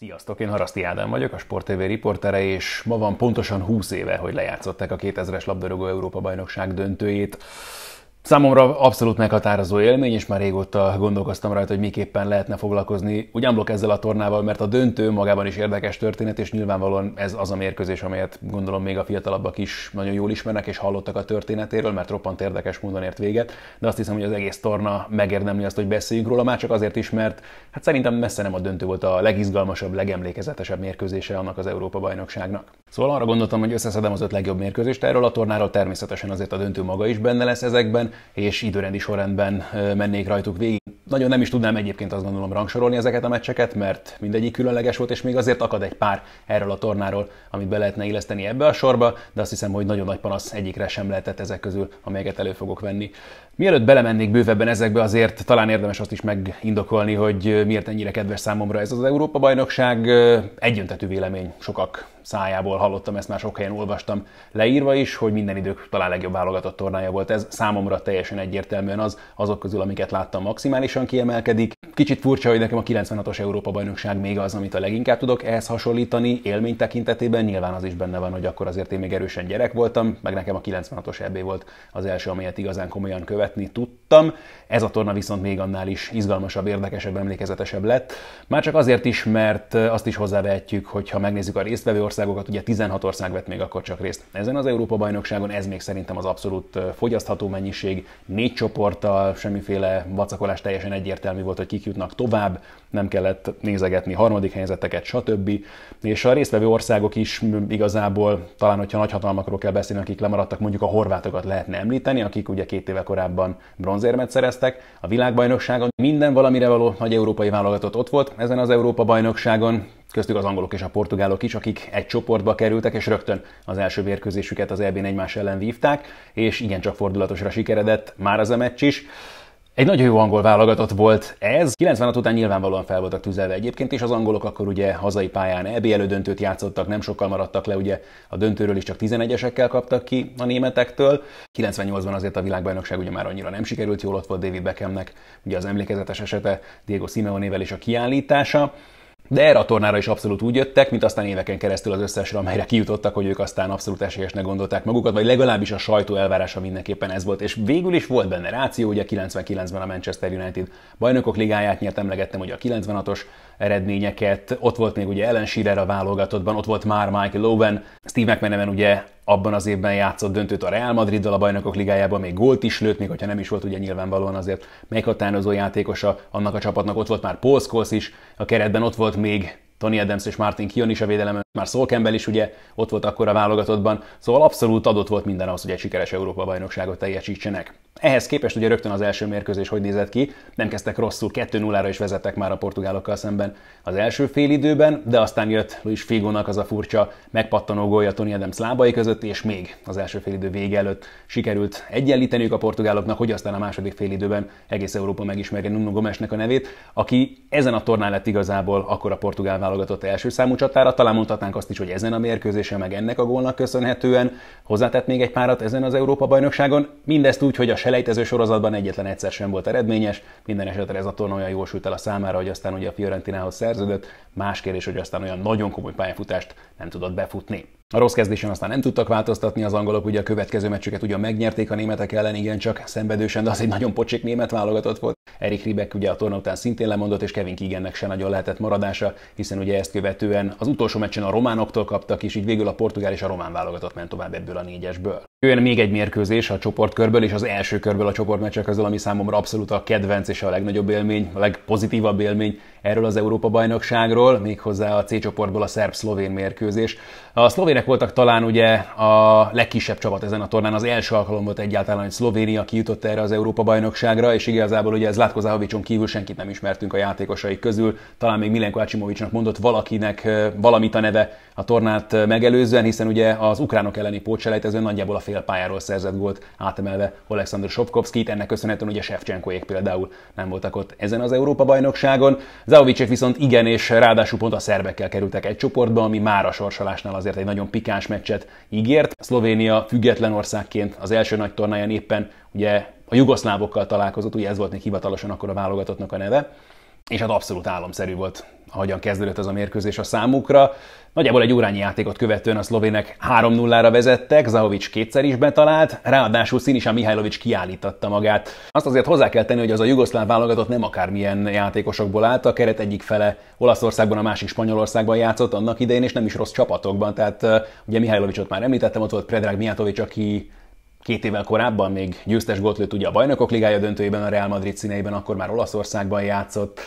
Sziasztok, én Haraszti Ádám vagyok, a Sport TV riportere, és ma van pontosan 20 éve, hogy lejátszották a 2000-es labdarúgó Európa-bajnokság döntőjét. Számomra abszolút meghatározó élmény, és már régóta gondolkoztam rajta, hogy miképpen lehetne foglalkozni ugyanblok ezzel a tornával, mert a döntő magában is érdekes történet, és nyilvánvalóan ez az a mérkőzés, amelyet gondolom még a fiatalabbak is nagyon jól ismernek, és hallottak a történetéről, mert roppant érdekes módon ért véget, de azt hiszem, hogy az egész torna megérdemli azt, hogy beszéljünk róla, már csak azért is, mert hát szerintem messze nem a döntő volt a legizgalmasabb, legemlékezetesebb mérkőzése annak az Európa-bajnokságnak. Szóval arra gondoltam, hogy összeszedem az öt legjobb mérkőzést erről a tornáról, természetesen azért a döntő maga is benne lesz ezekben, és időrendi sorrendben mennék rajtuk végig. Nagyon nem is tudnám egyébként azt gondolom rangsorolni ezeket a meccseket, mert mindegyik különleges volt, és még azért akad egy pár erről a tornáról, amit be lehetne illeszteni ebbe a sorba, de azt hiszem, hogy nagyon nagy panasz egyikre sem lehetett ezek közül, amelyeket elő fogok venni. Mielőtt belemennék bővebben ezekbe, azért talán érdemes azt is megindokolni, hogy miért ennyire kedves számomra ez az Európa-bajnokság. Egyöntetű vélemény sokak szájából hallottam, ezt már sok helyen olvastam leírva is, hogy minden idők talán legjobb válogatott tornája volt. Ez számomra teljesen egyértelműen az, azok közül, amiket láttam, maximálisan kiemelkedik. Kicsit furcsa, hogy nekem a 96-os Európa-bajnokság még az, amit a leginkább tudok ehhez hasonlítani. Élmény tekintetében nyilván az is benne van, hogy akkor azért én még erősen gyerek voltam, meg nekem a 96-os EB volt az első, amelyet igazán komolyan követ követni tudtam. Ez a torna viszont még annál is izgalmasabb, érdekesebb, emlékezetesebb lett. Már csak azért is, mert azt is hozzávehetjük, hogy ha megnézzük a résztvevő országokat, ugye 16 ország vett még akkor csak részt. Ezen az Európa-bajnokságon ez még szerintem az abszolút fogyasztható mennyiség. Négy csoporttal semmiféle vacakolás teljesen egyértelmű volt, hogy kik jutnak tovább, nem kellett nézegetni harmadik helyzeteket, stb. És a résztvevő országok is igazából, talán hogyha nagyhatalmakról kell beszélni, akik lemaradtak, mondjuk a horvátokat lehetne említeni, akik ugye két éve korábban csapatban bronzérmet szereztek. A világbajnokságon minden valamire való nagy európai válogatott ott volt, ezen az Európa-bajnokságon köztük az angolok és a portugálok is, akik egy csoportba kerültek, és rögtön az első vérkőzésüket az EB-n egymás ellen vívták, és igencsak fordulatosra sikeredett már az a meccs is. Egy nagyon jó angol válogatott volt ez. 96 után nyilvánvalóan fel voltak tüzelve egyébként, és az angolok akkor ugye hazai pályán EB elődöntőt játszottak, nem sokkal maradtak le, ugye a döntőről is csak 11-esekkel kaptak ki a németektől. 98-ban azért a világbajnokság ugye már annyira nem sikerült, jól ott volt David Beckhamnek ugye az emlékezetes esete Diego Simeonével és a kiállítása. De erre a tornára is abszolút úgy jöttek, mint aztán éveken keresztül az összesre, amelyre kijutottak, hogy ők aztán abszolút esélyesnek gondolták magukat, vagy legalábbis a sajtó elvárása mindenképpen ez volt. És végül is volt benne ráció, ugye 99-ben a Manchester United bajnokok ligáját nyert, emlegettem ugye a 96-os eredményeket, ott volt még ugye Ellen Shearer a válogatottban, ott volt már Mike Lowen, Steve McManaman ugye abban az évben játszott döntőt a Real Madriddal a Bajnokok Ligájában, még gólt is lőtt, még hogyha nem is volt ugye nyilvánvalóan azért meghatározó játékosa annak a csapatnak, ott volt már Paul Scholes is, a keretben ott volt még Tony Adams és Martin Kion is a védelem, már Sol Campbell is ugye ott volt akkor a válogatottban, szóval abszolút adott volt minden az, hogy egy sikeres Európa-bajnokságot teljesítsenek. Ehhez képest ugye rögtön az első mérkőzés hogy nézett ki, nem kezdtek rosszul, 2-0-ra is vezettek már a portugálokkal szemben az első fél időben, de aztán jött Luis Figónak az a furcsa megpattanó gólja Tony Adams lábai között, és még az első fél idő vége előtt sikerült egyenlíteniük a portugáloknak, hogy aztán a második fél időben egész Európa megismerje Nuno Gomesnek a nevét, aki ezen a tornán lett igazából akkor a portugál válogatott első számú csatára. Talán mondhatnánk azt is, hogy ezen a mérkőzésen, meg ennek a gólnak köszönhetően hozzátett még egy párat ezen az Európa-bajnokságon. Mindezt úgy, hogy a selejtező sorozatban egyetlen egyszer sem volt eredményes. Minden esetre ez a torna olyan jól sült el a számára, hogy aztán ugye a Fiorentinához szerződött. Más kérdés, hogy aztán olyan nagyon komoly pályafutást nem tudott befutni. A rossz kezdésen aztán nem tudtak változtatni az angolok, ugye a következő meccsüket ugye megnyerték a németek ellen, igen, csak szenvedősen, de az egy nagyon pocsik német válogatott volt. Erik Ribek ugye a torna után szintén lemondott, és Kevin Kigennek se nagyon lehetett maradása, hiszen ugye ezt követően az utolsó meccsen a románoktól kaptak, és így végül a portugál és a román válogatott ment tovább ebből a négyesből. Jön még egy mérkőzés a csoportkörből és az első körből a csoportmeccsek közül, ami számomra abszolút a kedvenc és a legnagyobb élmény, a legpozitívabb élmény, erről az Európa-bajnokságról, méghozzá a C csoportból a szerb-szlovén mérkőzés. A szlovének voltak talán ugye a legkisebb csapat ezen a tornán, az első alkalom volt egyáltalán, hogy Szlovénia kijutott erre az Európa-bajnokságra, és igazából ugye ez Zlatko kívül senkit nem ismertünk a játékosai közül, talán még Milenko Ácsimovicsnak mondott valakinek valamit a neve a tornát megelőzően, hiszen ugye az ukránok elleni pótselejtezőn nagyjából a félpályáról szerzett gólt átemelve Alexander Sopkovskit, ennek köszönhetően ugye Shevchenkoék például nem voltak ott ezen az Európa-bajnokságon. Zaovicsek viszont igen, és ráadásul pont a szerbekkel kerültek egy csoportba, ami már a sorsolásnál azért egy nagyon pikáns meccset ígért. Szlovénia független országként az első nagy tornáján éppen ugye a jugoszlávokkal találkozott, ugye ez volt még hivatalosan akkor a válogatottnak a neve, és hát abszolút álomszerű volt hogyan kezdődött az a mérkőzés a számukra. Nagyjából egy órányi játékot követően a szlovének 3-0-ra vezettek, Zahovics kétszer is betalált, ráadásul a Mihajlovics kiállította magát. Azt azért hozzá kell tenni, hogy az a jugoszláv válogatott nem akármilyen játékosokból állt, a keret egyik fele Olaszországban, a másik Spanyolországban játszott annak idején, és nem is rossz csapatokban. Tehát ugye Mihajlovicsot már említettem, ott volt Predrag Mijatovics, aki két évvel korábban még győztes gólt lőtt ugye a Bajnokok Ligája döntőjében, a Real Madrid színeiben, akkor már Olaszországban játszott.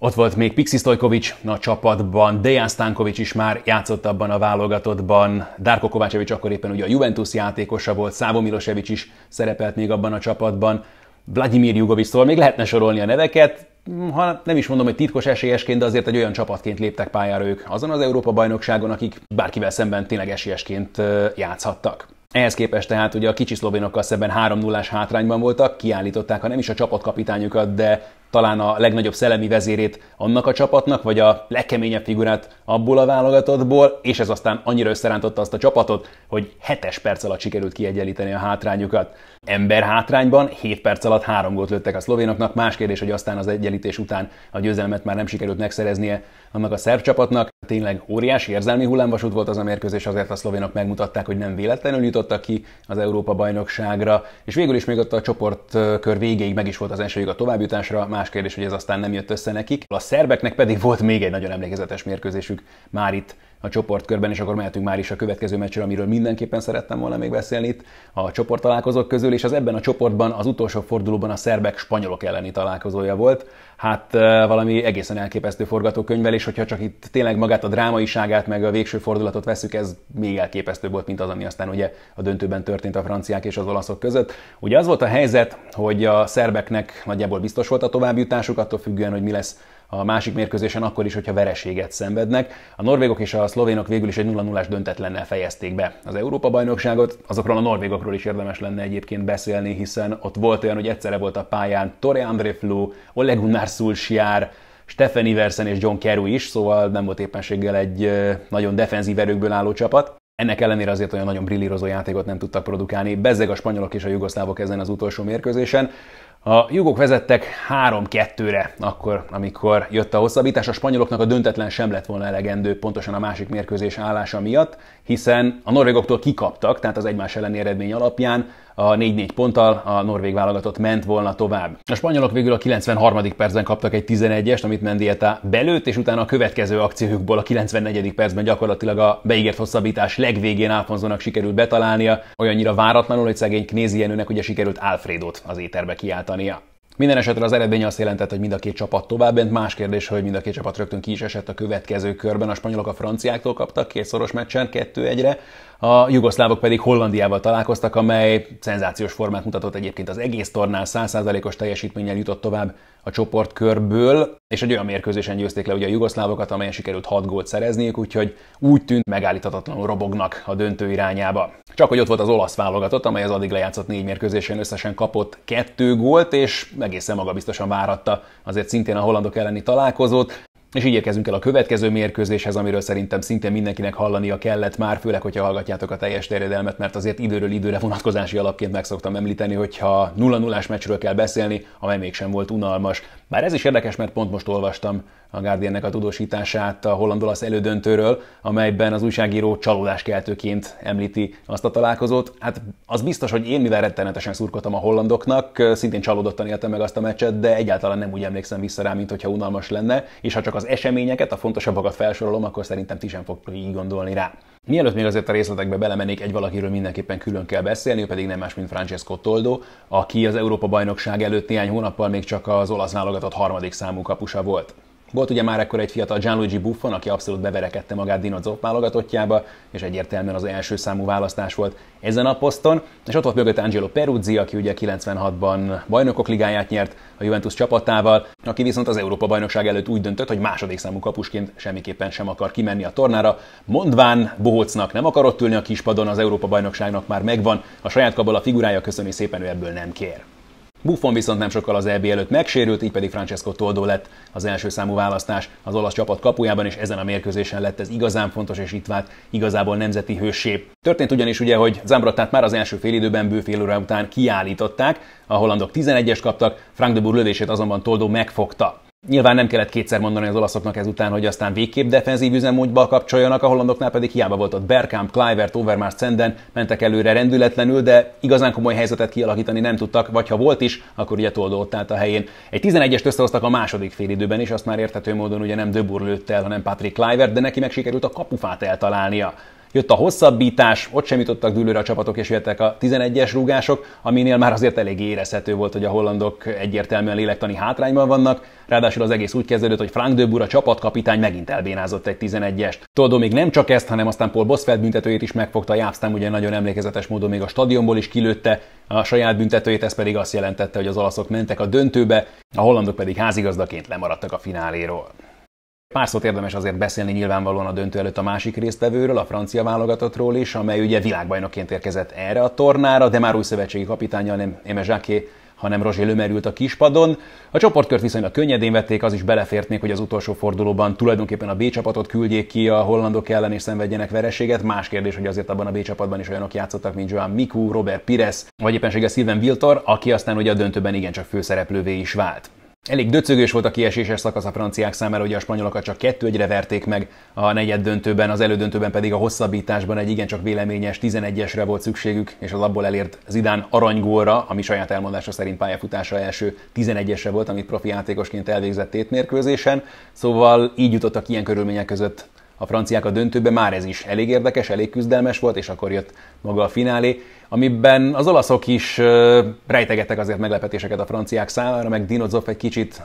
Ott volt még Pixi Stojkovic a csapatban, Dejan Stankovic is már játszott abban a válogatottban, Darko Kovácsevic akkor éppen ugye a Juventus játékosa volt, Szávó Milosevic is szerepelt még abban a csapatban, Vladimir jugovic szóval még lehetne sorolni a neveket, hm, ha nem is mondom, hogy titkos esélyesként, de azért egy olyan csapatként léptek pályára ők azon az Európa-bajnokságon, akik bárkivel szemben tényleg esélyesként játszhattak. Ehhez képest tehát ugye a kicsi szlovénokkal szemben 3 0 hátrányban voltak, kiállították, ha nem is a csapatkapitányukat, de talán a legnagyobb szellemi vezérét annak a csapatnak, vagy a legkeményebb figurát abból a válogatottból, és ez aztán annyira összerántotta azt a csapatot, hogy 7 perc alatt sikerült kiegyenlíteni a hátrányukat. Ember hátrányban 7 perc alatt három gólt lőttek a szlovénoknak, más kérdés, hogy aztán az egyenlítés után a győzelmet már nem sikerült megszereznie annak a szerb csapatnak. Tényleg óriási érzelmi hullámvasút volt az a mérkőzés, azért a szlovénok megmutatták, hogy nem véletlenül jutottak ki az Európa bajnokságra, és végül is még ott a csoportkör végéig meg is volt az esélyük a továbbjutásra, Más kérdés, hogy ez aztán nem jött össze nekik. A szerbeknek pedig volt még egy nagyon emlékezetes mérkőzésük már itt a csoportkörben, és akkor mehetünk már is a következő meccsről, amiről mindenképpen szerettem volna még beszélni itt a csoporttalálkozók közül, és az ebben a csoportban az utolsó fordulóban a szerbek spanyolok elleni találkozója volt. Hát valami egészen elképesztő forgatókönyvvel, és hogyha csak itt tényleg magát a drámaiságát, meg a végső fordulatot veszük, ez még elképesztőbb volt, mint az, ami aztán ugye a döntőben történt a franciák és az olaszok között. Ugye az volt a helyzet, hogy a szerbeknek nagyjából biztos volt a továbbjutásuk, attól függően, hogy mi lesz a másik mérkőzésen akkor is, hogyha vereséget szenvednek. A norvégok és a szlovénok végül is egy 0 0 döntetlennel fejezték be az Európa-bajnokságot. Azokról a norvégokról is érdemes lenne egyébként beszélni, hiszen ott volt olyan, hogy egyszerre volt a pályán Tore André Flo, Ole Gunnar Solskjaer, Stefan Iversen és John Kerry is, szóval nem volt éppenséggel egy nagyon defenzív erőkből álló csapat. Ennek ellenére azért olyan nagyon brillírozó játékot nem tudtak produkálni. Bezzeg a spanyolok és a jugoszlávok ezen az utolsó mérkőzésen. A jugok vezettek 3-2-re, akkor, amikor jött a hosszabbítás, a spanyoloknak a döntetlen sem lett volna elegendő pontosan a másik mérkőzés állása miatt, hiszen a norvégoktól kikaptak, tehát az egymás elleni eredmény alapján a 4-4 ponttal a norvég válogatott ment volna tovább. A spanyolok végül a 93. percben kaptak egy 11-est, amit Mendieta belőtt, és utána a következő akciójukból a 94. percben gyakorlatilag a beígért hosszabbítás legvégén Alfonzónak sikerült betalálnia, olyannyira váratlanul, hogy szegény Knézienőnek ugye sikerült Alfredot az éterbe kiáltani mondania. Minden esetre az eredmény azt jelentett, hogy mind a két csapat továbbment. Más kérdés, hogy mind a két csapat rögtön ki is esett a következő körben. A spanyolok a franciáktól kaptak két szoros meccsen, kettő egyre a jugoszlávok pedig Hollandiával találkoztak, amely szenzációs formát mutatott egyébként az egész tornán 100%-os teljesítménnyel jutott tovább a csoportkörből, és egy olyan mérkőzésen győzték le ugye a jugoszlávokat, amelyen sikerült 6 gólt szerezniük, úgyhogy úgy tűnt megállíthatatlanul robognak a döntő irányába. Csak hogy ott volt az olasz válogatott, amely az addig lejátszott négy mérkőzésen összesen kapott kettő gólt, és egészen magabiztosan váratta azért szintén a hollandok elleni találkozót. És így érkezünk el a következő mérkőzéshez, amiről szerintem szinte mindenkinek hallania kellett már, főleg, hogyha hallgatjátok a teljes terjedelmet, mert azért időről időre vonatkozási alapként meg szoktam említeni, hogyha 0 0 meccsről kell beszélni, amely mégsem volt unalmas. Bár ez is érdekes, mert pont most olvastam a Guardiannek a tudósítását a holland-olasz elődöntőről, amelyben az újságíró csalódáskeltőként említi azt a találkozót. Hát az biztos, hogy én mivel rettenetesen szurkoltam a hollandoknak, szintén csalódottan éltem meg azt a meccset, de egyáltalán nem úgy emlékszem vissza rá, mint hogyha unalmas lenne, és ha csak az eseményeket, a fontosabbakat felsorolom, akkor szerintem ti sem fogtok így gondolni rá. Mielőtt még azért a részletekbe belemennék, egy valakiről mindenképpen külön kell beszélni, ő pedig nem más, mint Francesco Toldo, aki az Európa-bajnokság előtt néhány hónappal még csak az olasz válogatott harmadik számú kapusa volt. Volt ugye már ekkor egy fiatal Gianluigi Buffon, aki abszolút beverekedte magát Zoff válogatottjába, és egyértelműen az első számú választás volt ezen a poszton, és ott volt mögött Angelo Peruzzi, aki ugye 96-ban bajnokok ligáját nyert a Juventus csapatával, aki viszont az Európa-bajnokság előtt úgy döntött, hogy második számú kapusként semmiképpen sem akar kimenni a tornára, mondván Bohócnak nem akarott ülni a kispadon, az Európa-bajnokságnak már megvan, a saját kabala figurája köszöni szépen, ő ebből nem kér. Buffon viszont nem sokkal az EB előtt megsérült, így pedig Francesco Toldo lett az első számú választás az olasz csapat kapujában, és ezen a mérkőzésen lett ez igazán fontos, és itt vált igazából nemzeti hősé. Történt ugyanis ugye, hogy Zambrottát már az első félidőben bő fél óra után kiállították, a hollandok 11-es kaptak, Frank de Boer lövését azonban Toldo megfogta. Nyilván nem kellett kétszer mondani az olaszoknak ezután, hogy aztán végképp defenzív üzemmódba kapcsoljanak, a hollandoknál pedig hiába volt ott Bergkamp, Kluivert, Overmars, Szenden, mentek előre rendületlenül, de igazán komoly helyzetet kialakítani nem tudtak, vagy ha volt is, akkor ugye Toldó ott állt a helyén. Egy 11-est összehoztak a második félidőben is, azt már érthető módon ugye nem Döbur lőtt el, hanem Patrick Kluivert, de neki meg sikerült a kapufát eltalálnia. Jött a hosszabbítás, ott sem jutottak dűlőre a csapatok, és jöttek a 11-es rúgások, aminél már azért elég érezhető volt, hogy a hollandok egyértelműen lélektani hátrányban vannak. Ráadásul az egész úgy kezdődött, hogy Frank de a csapatkapitány megint elbénázott egy 11-est. Toldó még nem csak ezt, hanem aztán Paul Bosfeld büntetőjét is megfogta, a Jápsztán ugye nagyon emlékezetes módon még a stadionból is kilőtte a saját büntetőjét, ez pedig azt jelentette, hogy az olaszok mentek a döntőbe, a hollandok pedig házigazdaként lemaradtak a fináléról. Pár szót érdemes azért beszélni nyilvánvalóan a döntő előtt a másik résztvevőről, a francia válogatottról is, amely ugye világbajnokként érkezett erre a tornára, de már új szövetségi kapitánya nem Éme Zsáké, hanem Roger Lömerült a kispadon. A csoportkört viszonylag könnyedén vették, az is belefért még, hogy az utolsó fordulóban tulajdonképpen a B csapatot küldjék ki a hollandok ellen és szenvedjenek vereséget. Más kérdés, hogy azért abban a B csapatban is olyanok játszottak, mint Joan Miku, Robert Pires, vagy éppenséggel Sylvain Viltor, aki aztán ugye a döntőben igencsak főszereplővé is vált. Elég döcögős volt a kieséses szakasz a franciák számára, hogy a spanyolokat csak kettő egyre verték meg a negyed döntőben, az elődöntőben pedig a hosszabbításban egy igencsak véleményes 11-esre volt szükségük, és az abból elért Zidán aranygóra, ami saját elmondása szerint pályafutása első 11-esre volt, amit profi játékosként elvégzett tétmérkőzésen, szóval így jutottak ilyen körülmények között a franciák a döntőben, már ez is elég érdekes, elég küzdelmes volt, és akkor jött maga a finálé, amiben az olaszok is rejtegettek azért meglepetéseket a franciák számára, meg Dinozov egy kicsit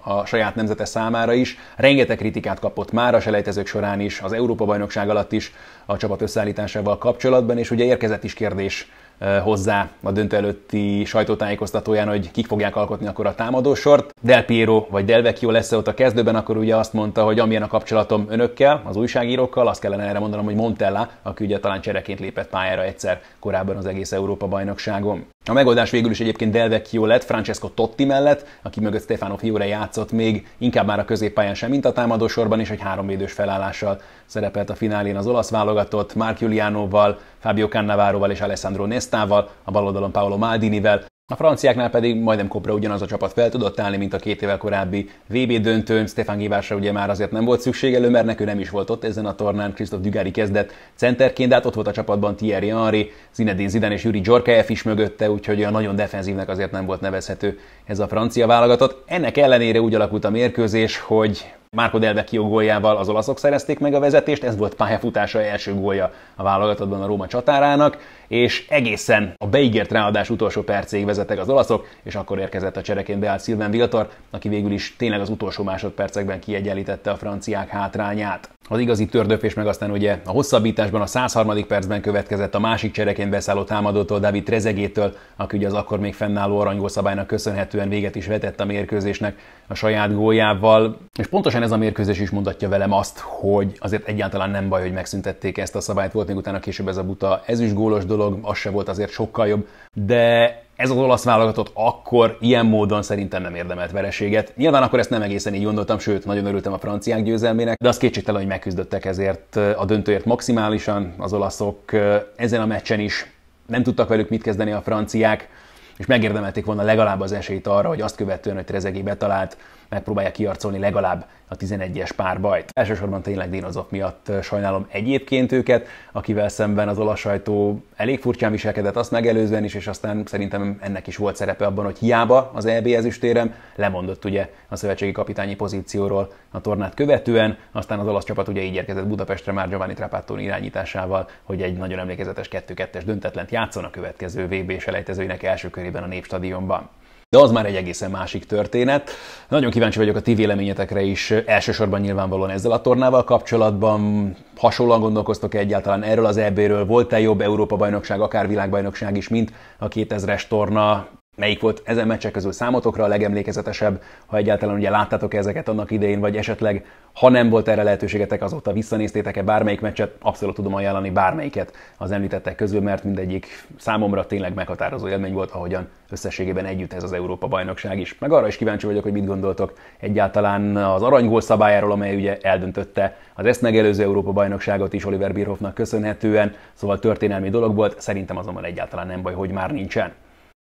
a saját nemzete számára is. Rengeteg kritikát kapott már a selejtezők során is, az Európa-bajnokság alatt is a csapat összeállításával kapcsolatban, és ugye érkezett is kérdés Eh, hozzá a döntő előtti sajtótájékoztatóján, hogy kik fogják alkotni akkor a támadósort. Del Piero vagy Del Vecchio lesz ott a kezdőben, akkor ugye azt mondta, hogy amilyen a kapcsolatom önökkel, az újságírókkal, azt kellene erre mondanom, hogy Montella, aki ugye talán csereként lépett pályára egyszer korábban az egész Európa bajnokságon. A megoldás végül is egyébként Delvecchio lett, Francesco Totti mellett, aki mögött Stefano Fiore játszott még, inkább már a középpályán sem, mint a támadósorban, is egy háromvédős felállással szerepelt a finálén az olasz válogatott, Mark Julianoval, Fabio Cannavaroval és Alessandro Nestával, a baloldalon Paolo Maldinivel, a franciáknál pedig majdnem kopra ugyanaz a csapat fel tudott állni, mint a két évvel korábbi VB döntőn. Stefan Gévásra ugye már azért nem volt szükség elő, mert nekünk nem is volt ott ezen a tornán. Christoph Dugári kezdett centerként, de hát ott volt a csapatban Thierry Henry, Zinedine Zidane és Yuri Dzsorkaev is mögötte, úgyhogy a nagyon defenzívnek azért nem volt nevezhető ez a francia válogatott. Ennek ellenére úgy alakult a mérkőzés, hogy Márko Delvecchio góljával az olaszok szerezték meg a vezetést, ez volt pályafutása első gólja a válogatottban a Róma csatárának, és egészen a beígért ráadás utolsó percéig vezettek az olaszok, és akkor érkezett a csereként beállt Szilván Viltor, aki végül is tényleg az utolsó másodpercekben kiegyenlítette a franciák hátrányát. Az igazi tördöpés meg aztán ugye a hosszabbításban a 103. percben következett a másik csereként beszálló támadótól, David Trezegétől, aki ugye az akkor még fennálló aranygólszabálynak köszönhetően véget is vetett a mérkőzésnek a saját góljával. És pontosan Természetesen ez a mérkőzés is mondatja velem azt, hogy azért egyáltalán nem baj, hogy megszüntették ezt a szabályt, volt még utána később ez a buta is gólos dolog, az se volt azért sokkal jobb, de ez az olasz válogatott akkor ilyen módon szerintem nem érdemelt vereséget. Nyilván akkor ezt nem egészen így gondoltam, sőt, nagyon örültem a franciák győzelmének, de az kétségtelen, hogy megküzdöttek ezért a döntőért maximálisan az olaszok eh, ezen a meccsen is. Nem tudtak velük mit kezdeni a franciák, és megérdemelték volna legalább az esélyt arra, hogy azt követően, hogy Trezegé betalált, megpróbálja kiarcolni legalább a 11-es párbajt. Elsősorban tényleg dinozok miatt sajnálom egyébként őket, akivel szemben az olasz sajtó elég furcsán viselkedett azt megelőzően is, és aztán szerintem ennek is volt szerepe abban, hogy hiába az EB ezüstérem, lemondott ugye a szövetségi kapitányi pozícióról a tornát követően, aztán az olasz csapat ugye így érkezett Budapestre már Giovanni Trapattoni irányításával, hogy egy nagyon emlékezetes 2-2-es döntetlent játszon a következő VB selejtezőinek első körében a Népstadionban. De az már egy egészen másik történet. Nagyon kíváncsi vagyok a ti véleményetekre is, elsősorban nyilvánvalóan ezzel a tornával kapcsolatban. Hasonlóan gondolkoztok -e egyáltalán erről az EB-ről? Volt-e jobb Európa-bajnokság, akár világbajnokság is, mint a 2000-es torna? Melyik volt ezen meccsek közül számotokra a legemlékezetesebb, ha egyáltalán ugye láttátok ezeket annak idején, vagy esetleg, ha nem volt erre lehetőségetek, azóta visszanéztétek-e bármelyik meccset, abszolút tudom ajánlani bármelyiket az említettek közül, mert mindegyik számomra tényleg meghatározó élmény volt, ahogyan összességében együtt ez az Európa bajnokság is. Meg arra is kíváncsi vagyok, hogy mit gondoltok egyáltalán az aranygól szabályáról, amely ugye eldöntötte az ezt megelőző Európa bajnokságot is Oliver Bierhoffnak köszönhetően, szóval történelmi dolog volt, szerintem azonban egyáltalán nem baj, hogy már nincsen.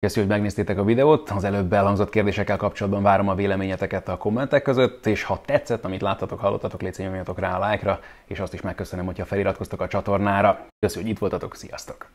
Köszönjük, hogy megnéztétek a videót, az előbb elhangzott kérdésekkel kapcsolatban várom a véleményeteket a kommentek között, és ha tetszett, amit láttatok, hallottatok, légy nyomjatok rá a like-ra, és azt is megköszönöm, hogyha feliratkoztok a csatornára. Köszönjük, hogy itt voltatok, sziasztok!